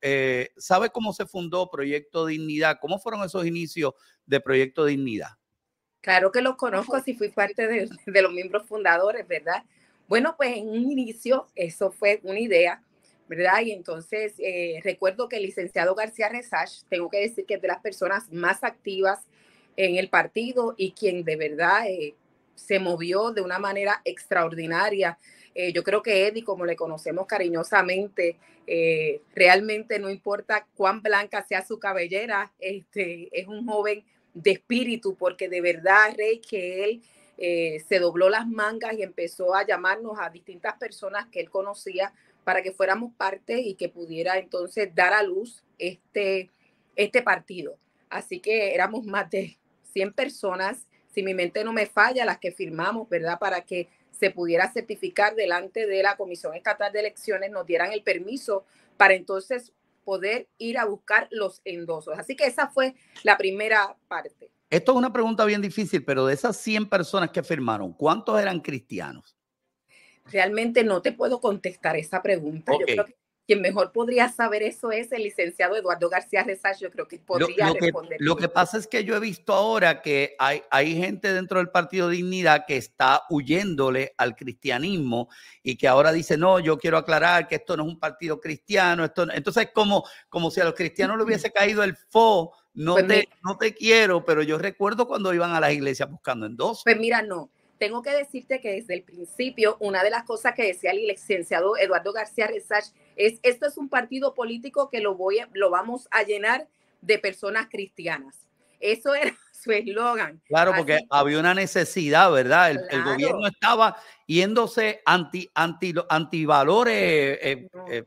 Eh, ¿sabe cómo se fundó Proyecto Dignidad? ¿Cómo fueron esos inicios de Proyecto Dignidad? Claro que los conozco, si fui parte de, de los miembros fundadores, ¿verdad? Bueno, pues en un inicio eso fue una idea, ¿verdad? Y entonces eh, recuerdo que el licenciado García Resach, tengo que decir que es de las personas más activas en el partido y quien de verdad eh, se movió de una manera extraordinaria eh, yo creo que Eddie, como le conocemos cariñosamente, eh, realmente no importa cuán blanca sea su cabellera, este, es un joven de espíritu, porque de verdad, Rey, que él eh, se dobló las mangas y empezó a llamarnos a distintas personas que él conocía para que fuéramos parte y que pudiera entonces dar a luz este, este partido. Así que éramos más de 100 personas si mi mente no me falla, las que firmamos, ¿verdad? Para que se pudiera certificar delante de la Comisión Estatal de Elecciones, nos dieran el permiso para entonces poder ir a buscar los endosos. Así que esa fue la primera parte. Esto es una pregunta bien difícil, pero de esas 100 personas que firmaron, ¿cuántos eran cristianos? Realmente no te puedo contestar esa pregunta. Yo creo que quien mejor podría saber eso es el licenciado Eduardo García Rezas, yo creo que podría lo, lo responder. Que, lo que pasa es que yo he visto ahora que hay, hay gente dentro del Partido Dignidad que está huyéndole al cristianismo y que ahora dice, no, yo quiero aclarar que esto no es un partido cristiano, esto entonces es como, como si a los cristianos le hubiese caído el fo, no, pues te, no te quiero, pero yo recuerdo cuando iban a las iglesias buscando en dos. Pues mira, no, tengo que decirte que desde el principio, una de las cosas que decía el licenciado Eduardo García Rezach es, esto es un partido político que lo, voy, lo vamos a llenar de personas cristianas. Eso era su eslogan. Claro, porque había una necesidad, ¿verdad? El, gobierno estaba yéndose anti, anti, antivalores. Eh, eh, eh.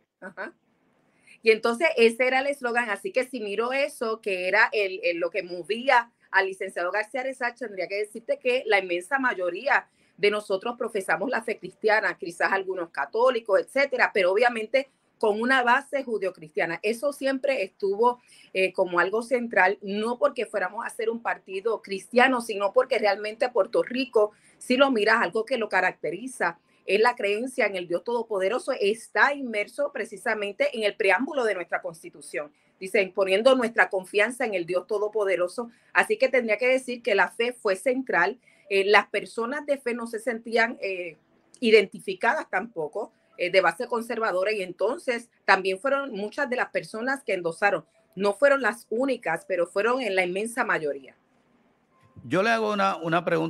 Y entonces ese era el eslogan. Así que si miro eso, que era el, lo que movía al licenciado García Rezach, tendría que decirte que la inmensa mayoría de nosotros profesamos la fe cristiana, quizás algunos católicos, etcétera, pero obviamente con una base judeocristiana. Eso siempre estuvo eh, como algo central, no porque fuéramos a ser un partido cristiano, sino porque realmente Puerto Rico, si lo miras, algo que lo caracteriza es la creencia en el Dios Todopoderoso, está inmerso precisamente en el preámbulo de nuestra constitución. Dicen, poniendo nuestra confianza en el Dios Todopoderoso. Así que tendría que decir que la fe fue central. Eh, las personas de fe no se sentían eh, identificadas tampoco eh, de base conservadora y entonces también fueron muchas de las personas que endosaron. No fueron las únicas, pero fueron en la inmensa mayoría. Yo le hago una pregunta.